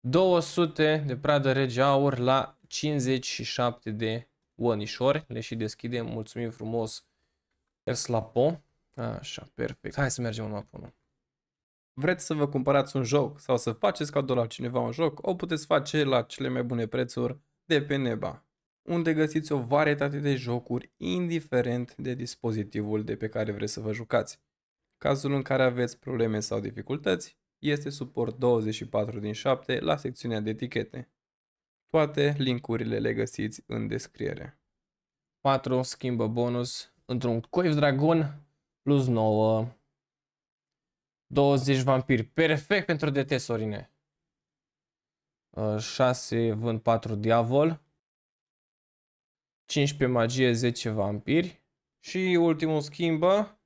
200 de pradă rege aur la 57 de onișori. Le și deschidem. Mulțumim frumos. Ers la po. Așa, perfect. Hai să mergem în mapă Vreți să vă cumpărați un joc sau să faceți cadou la cineva un joc, o puteți face la cele mai bune prețuri de pe Neba, unde găsiți o varietate de jocuri indiferent de dispozitivul de pe care vreți să vă jucați. Cazul în care aveți probleme sau dificultăți, este suport 24 din 7 la secțiunea de etichete. Toate linkurile le găsiți în descriere. 4. Schimbă bonus într-un coif dragon plus 9. 20 vampiri. Perfect pentru DT, Sorine. 6 vând 4 diavol. 15 magie, 10 vampiri. Și ultimul schimbă.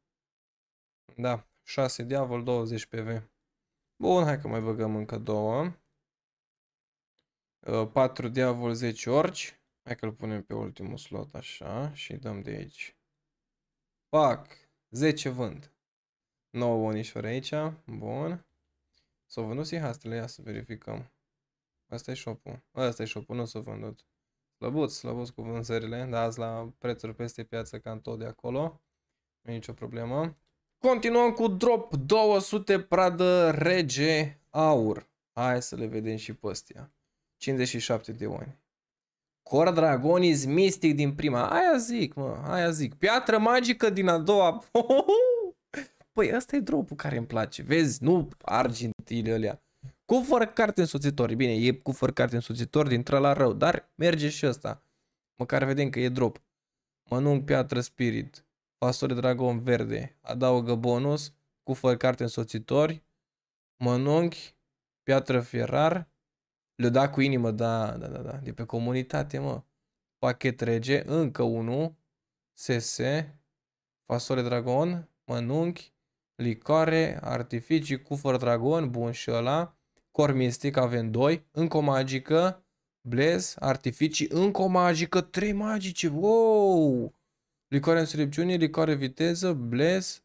Da, 6 diavol, 20 PV. Bun, hai că mai băgăm încă două. 4 uh, diavol, 10 orci. Hai că-l punem pe ultimul slot, așa, și dăm de aici. Pac, 10 vânt. 9 bonișori aici, bun. S-au vândut hastele, ia să verificăm. Asta e shop-ul. Asta e shop-ul, nu s au vândut. Slăbuț, slăbuț cu vânzările, dar azi la prețuri peste piață, ca în tot de acolo. Nu e nicio problemă. Continuăm cu drop 200 pradă rege aur. Hai să le vedem și pe astea. 57 de oni. Cor Dragonis Mystic din prima. Aia zic, mă, aia zic. Piatră magică din a doua. Păi ăsta e dropul care îmi place. Vezi, nu argintile alea. Cu fără carte însoțitor. Bine, e cu fără carte însoțitor din la rău, dar merge și ăsta. Măcar vedem că e drop. Mănânc piatră spirit. Pastore Dragon Verde. Adaugă bonus, cu carte însoțitori, mănunchi, piatră ferrar Le da cu inimă, da, da, da, da, de pe comunitate, mă. Pachet rege, încă unul, SS, fasole dragon, mănunchi, licoare, artificii, cufăr dragon, bun și ăla, cor mistic, avem doi. încă o magică, blaze artificii, încă o magică, trei magice, wow! în înțelepciunii, licoare viteză, bless,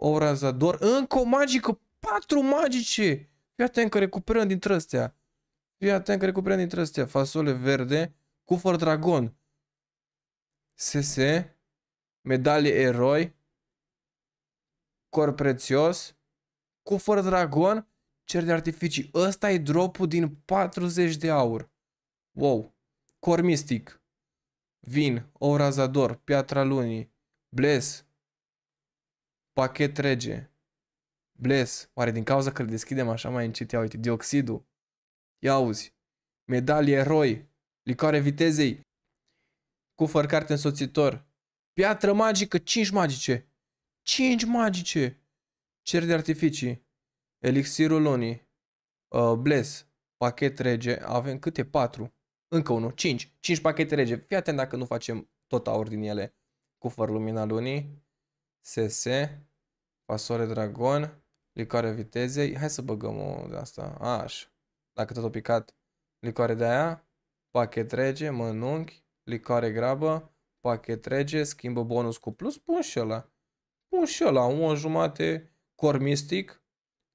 obrazador. Încă o magică, patru magice! Fii atent că recuperăm din trăstea. Fii atent că recuperăm din trăstea. Fasole verde, cufăr dragon. SS, medalie eroi, cor prețios, cufăr dragon, cer de artificii. Ăsta e dropul din 40 de aur. Wow. Cor mistic. Vin, Zador, Piatra Lunii, Bles, Pachet Rege, Bles. Oare din cauza că le deschidem așa mai încet, ia uite, Dioxidul, ia uzi, Medalie Eroi, Licoare Vitezei, Cufăr Carte Însoțitor, Piatră Magică, 5 magice, 5 magice, Cer de Artificii, Elixirul Lunii, uh, Bles, Pachet Rege, avem câte? 4. Încă unul. 5. 5 pachete rege. Fii atent dacă nu facem tot aur din ele. Cufăr lumina lunii. SS. Pasoare dragon. Licoare vitezei. Hai să băgăm o de asta. Așa. Dacă tot o picat. Licoare de aia. Pachet rege. Mănunchi. Licoare grabă. Pachet rege. Schimbă bonus cu plus. Pun și ăla. Pun și ăla. Un jumate. Cormistic.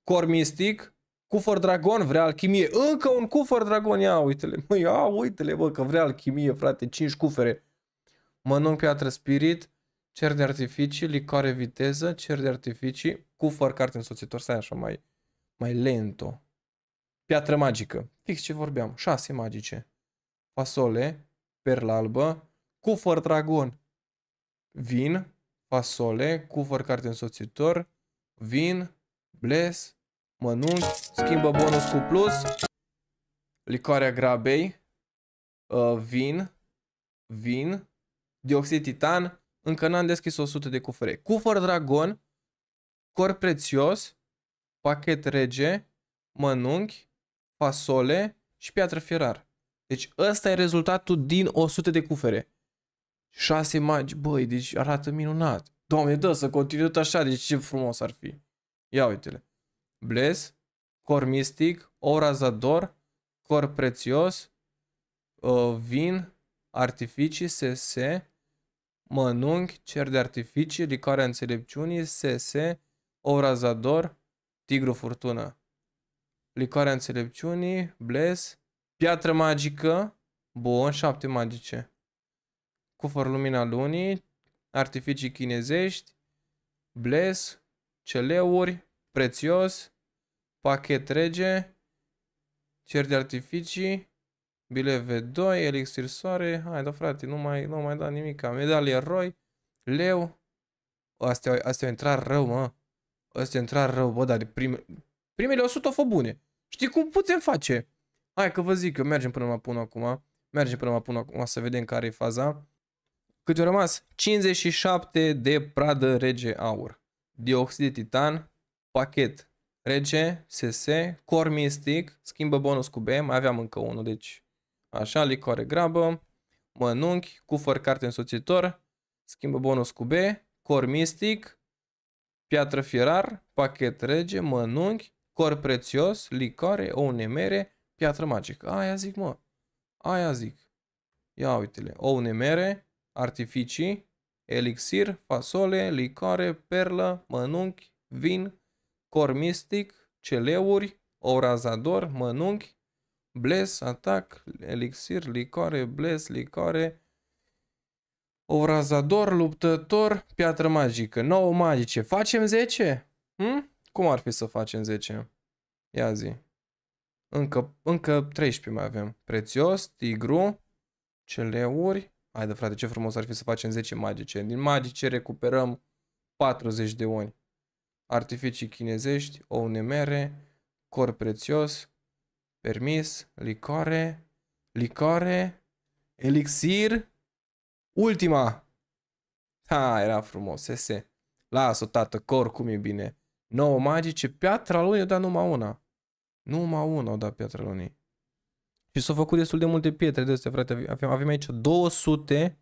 Cormistic. Cufăr dragon vrea alchimie. Încă un cufăr dragon. Ia uite-le. Mă, ia uite-le, bă, că vrea alchimie, frate. 5 cufere. Mănânc piatră spirit, cer de artificii, licoare viteză, cer de artificii, cufăr, carte însoțitor. Stai așa mai, mai lento. Piatră magică. Fix ce vorbeam. șase magice. Fasole, perla albă, cufăr dragon. Vin, fasole, cufăr carte însoțitor, vin, bles, mănunchi, schimbă bonus cu plus, licoarea grabei, uh, vin, vin, dioxid titan, încă n-am deschis 100 de cufere. Cufăr dragon, cor prețios, pachet rege, mănunchi, fasole și piatră fierar. Deci ăsta e rezultatul din 100 de cufere. 6 magi, băi, deci arată minunat. Doamne, dă să continui tot așa, deci ce frumos ar fi. Ia uite-le. Bles, Cor Mistic, Zador, Cor Prețios, ă, Vin, Artificii, SS, Mănunchi, Cer de Artificii, Licoarea Înțelepciunii, SS, Zador, Tigru Furtună. Licoarea Înțelepciunii, Bles, Piatră Magică, bun, șapte magice. Cufăr Lumina Lunii, Artificii Chinezești, Bles, Celeuri, Prețios, Pachet rege. Cer de artificii. Bile V2, elixir soare. Hai, da frate, nu mai, nu mai da nimic Medalie roi. Leu. Astea, astea au intrat rău, mă. Astea au intrat rău, bă, dar de prime... Primele 100 au fost bune. Știi cum putem face? Hai că vă zic eu, mergem până la pun acum. Mergem până la pun acum să vedem care e faza. Cât au rămas? 57 de pradă rege aur. Dioxid de titan, pachet, Rege, SS, Cor Mystic, schimbă bonus cu B, mai aveam încă unul, deci așa, licoare grabă, mănunchi, cufăr carte însoțitor, schimbă bonus cu B, Cor Mystic, piatră fierar, pachet rege, mănunchi, cor prețios, licoare, ou nemere, piatră magică. Aia zic, mă. Aia zic. Ia uite-le. Ou nemere, artificii, elixir, fasole, licoare, perlă, mănunchi, vin, cor mistic, celeuri, orazador, mănunchi, bles, atac, elixir, licoare, bles, licoare, orazador, luptător, piatră magică, nouă magice. Facem 10? Hm? Cum ar fi să facem 10? Ia zi. Încă, încă 13 mai avem. Prețios, tigru, celeuri. Haide frate, ce frumos ar fi să facem 10 magice. Din magice recuperăm 40 de oni artificii chinezești, nemere, cor prețios, permis, licoare, licoare, elixir, ultima. Ha, era frumos, ese. Las-o, tată, cor, cum e bine. Nouă magice, piatra lunii, dar numai una. Numai una o dat piatra lunii. Și s-au făcut destul de multe pietre de astea, frate. Avem, avem aici 200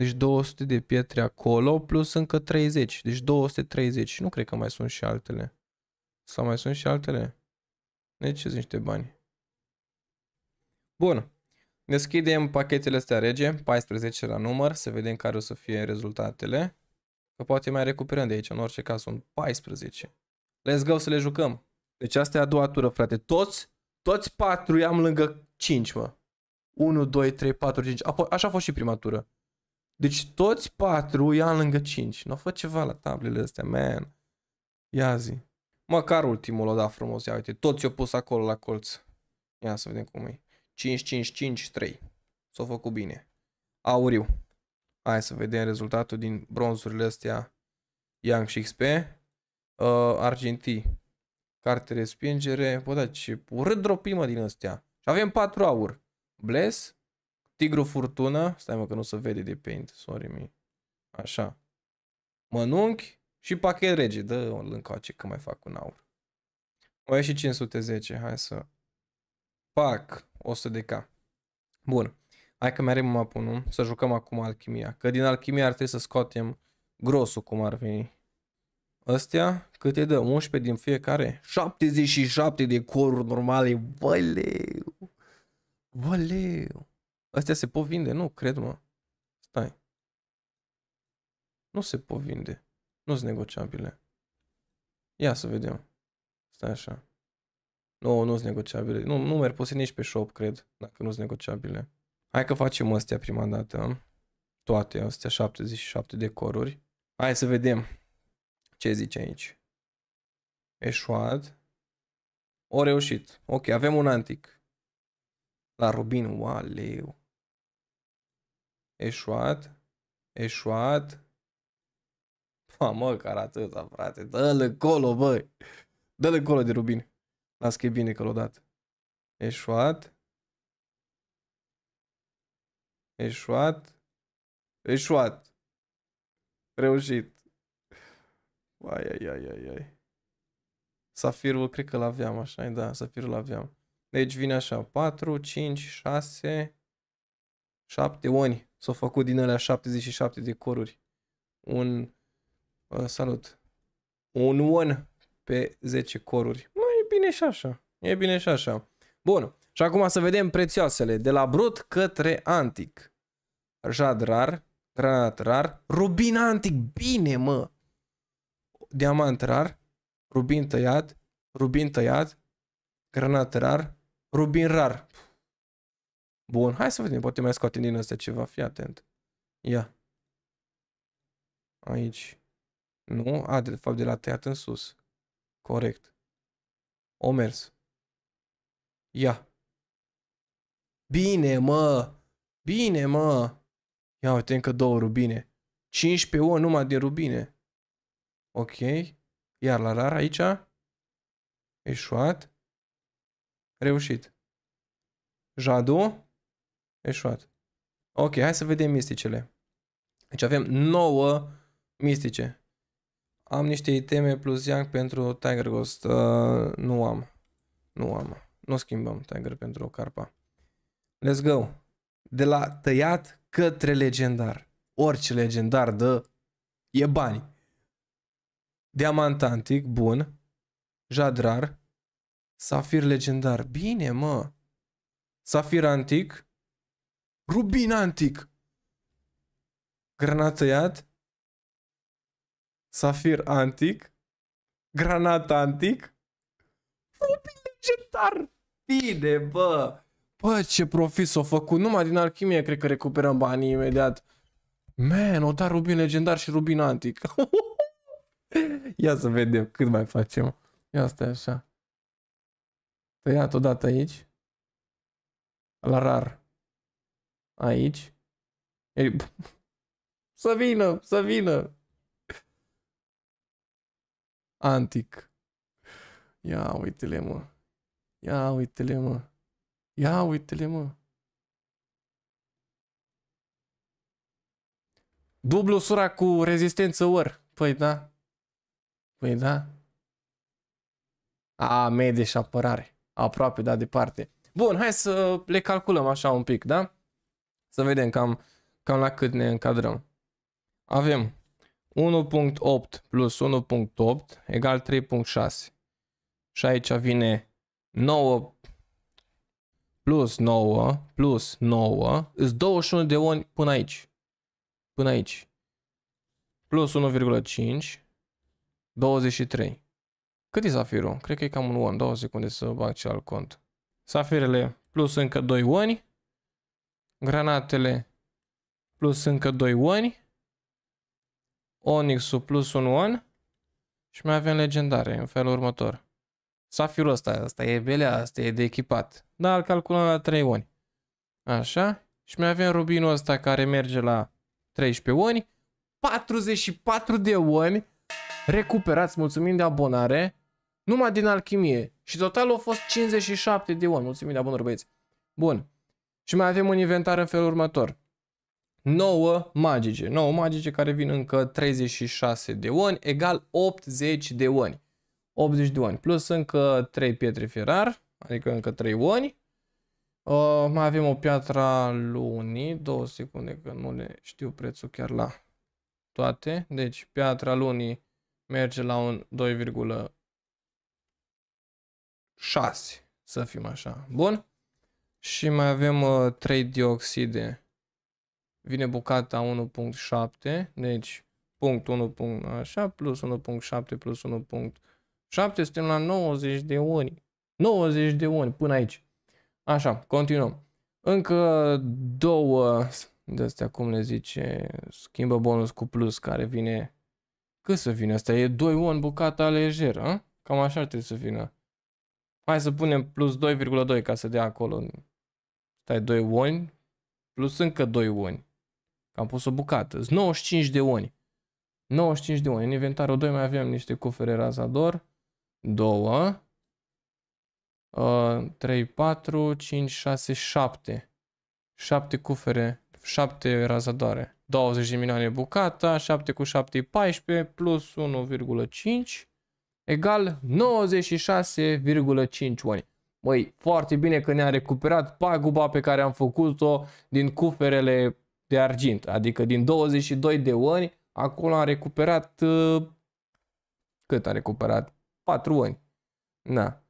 deci 200 de pietre acolo, plus încă 30. Deci 230. Nu cred că mai sunt și altele. Sau mai sunt și altele? Deci sunt niște bani. Bun. Deschidem pachetele astea rege, 14 la număr, să vedem care o să fie rezultatele. Că poate mai recuperăm de aici, în orice caz sunt 14. Let's go să le jucăm. Deci asta e a doua tură, frate. Toți, toți patru i-am lângă 5, mă. 1, 2, 3, 4, 5. Așa a fost și prima tură. Deci toți patru ia lângă cinci. Nu n-o fă ceva la tablele astea, man. Ia zi. Măcar ultimul o da frumos, ia uite, toți i-au pus acolo la colț. Ia să vedem cum e. 5, 5, 5, 3. s au făcut bine. Auriu. Hai să vedem rezultatul din bronzurile astea. Yang și XP. Uh, Argentii. Carte respingere. Bă, da, ce urât dropimă din astea. Și avem 4 aur. Bless, Tigru Furtună, stai mă că nu se vede de paint, sorry mi. Așa. Mănunchi și pachet rege, dă un ce că mai fac un aur. O și 510, hai să Pac, 100 de K. Bun, hai că mi-are mapa 1, să jucăm acum alchimia, că din alchimia ar trebui să scoatem grosul cum ar veni. Astea, câte dă? 11 din fiecare? 77 de coruri normale, băleu! Băleu! Astea se pot vinde? Nu, cred mă. Stai. Nu se pot vinde. Nu sunt negociabile. Ia să vedem. Stai așa. Nu, nu sunt negociabile. Nu, nu merg, poți nici pe shop, cred, dacă nu sunt negociabile. Hai că facem astea prima dată. Toate astea 77 de coruri. Hai să vedem ce zice aici. Eșuat. O reușit. Ok, avem un antic. La Rubin, oaleu. Eșuat. Eșuat. Pa, mă, care atâta, frate. Dă-l colo, băi. Dă-l colo de rubin. Las că e bine că l-o dat. Eșuat. Eșuat. Eșuat. Reușit. Ai, ai, ai, ai, ai. Safirul cred că l-aveam așa, da, safirul l-aveam. Deci vine așa, 4, 5, 6, șapte oni s-au făcut din alea 77 de coruri. Un, uh, salut, un on pe 10 coruri. Mai e bine și așa, e bine și așa. Bun, și acum să vedem prețioasele. De la brut către antic. Jad rar, granat rar, rubin antic, bine mă! Diamant rar, rubin tăiat, rubin tăiat, granat rar, rubin rar. Bun, hai să vedem, poate mai scoate din ăsta ceva, fii atent. Ia. Aici. Nu? A, de fapt de la tăiat în sus. Corect. O mers. Ia. Bine, mă! Bine, mă! Ia uite, încă două rubine. 15 o numai de rubine. Ok. Iar la rar aici. Eșuat. Reușit. Jadu. Eșuat. Ok, hai să vedem misticele. Deci avem 9 mistice. Am niște iteme plus Yang pentru Tiger Ghost. Uh, nu am. Nu am. Nu schimbăm Tiger pentru o Carpa. Let's go. De la tăiat către legendar. Orice legendar dă e bani. Diamantantic, bun. Jadrar. Safir legendar. Bine, mă. Safir antic. Rubin antic. Granat tăiat. Safir antic. Granat antic. Rubin legendar. Bine, bă. Bă, ce profit s o făcut. Numai din alchimie cred că recuperăm banii imediat. Man, o dat rubin legendar și rubin antic. Ia să vedem cât mai facem. Ia asta așa. Tăiat odată aici. La rar aici. E... Să vină, să vină! Antic. Ia uite-le, mă. Ia uite-le, mă. Ia uite-le, mă. Dublu sura cu rezistență or. Păi da. Păi da. A, medie și apărare. Aproape, da, departe. Bun, hai să le calculăm așa un pic, da? Să vedem cam, cam la cât ne încadrăm. Avem 1.8 plus 1.8 egal 3.6. Și aici vine 9 plus 9 plus 9. Îs 21 de oni până aici. Până aici. Plus 1,5. 23. Cât e safirul? Cred că e cam un on. Două secunde să bag ce alt cont. Safirele plus încă 2 oni granatele plus încă 2 oni, Onyx-ul plus un on și mai avem legendare în felul următor. Safirul ăsta, asta e belea, asta e de echipat. Dar îl calculăm la 3 oni. Așa. Și mai avem rubinul ăsta care merge la 13 oni. 44 de oni recuperați, mulțumim de abonare, numai din alchimie. Și totalul au fost 57 de oni. Mulțumim de abonare, băieți. Bun. Și mai avem un inventar în felul următor. 9 magice. 9 magice care vin încă 36 de oni, egal 80 de oni. 80 de oni, plus încă 3 pietre ferar, adică încă 3 oni. Uh, mai avem o piatra lunii, două secunde că nu le știu prețul chiar la toate. Deci piatra lunii merge la un 2,6, să fim așa. Bun? Și mai avem uh, 3 dioxide. Vine bucata 1.7, deci punct 1. Așa, plus 1.7 plus 1.7, suntem la 90 de ori. 90 de ori până aici. Așa, continuăm. Încă două de astea, cum le zice, schimbă bonus cu plus care vine cât să vină asta? E 2 on bucata lejeră, a? Cam așa ar trebui să vină. Hai să punem plus 2,2 ca să dea acolo Stai 2 oni plus încă 2 oni. am pus o bucată. 95 de oni. 95 de oni. În inventarul 2 mai avem niște cufere razador. 2. 3, 4, 5, 6, 7. 7 cufere, 7 razadoare. 20 de milioane bucata, 7 cu 7 e 14, plus 1,5 egal 96,5 oni. Măi, foarte bine că ne-am recuperat paguba pe care am făcut-o din cuferele de argint. Adică din 22 de ani, acolo am recuperat... Uh, cât am recuperat? 4 ani. Na.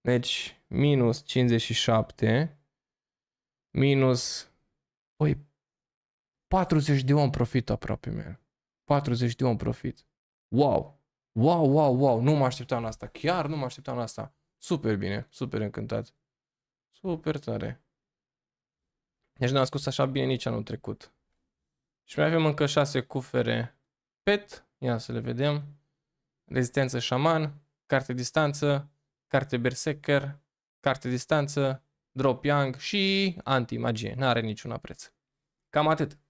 Deci, minus 57, minus... Păi, 40 de om profit aproape, meu. 40 de om profit. Wow! Wow, wow, wow! Nu mă așteptam la asta. Chiar nu mă așteptam la asta. Super bine, super încântat. Super tare. Deci nu am scos așa bine nici anul trecut. Și mai avem încă 6 cufere PET. Ia să le vedem. Rezistență șaman, carte distanță, carte berserker, carte distanță, drop young și anti-magie. N-are niciun preț. Cam atât.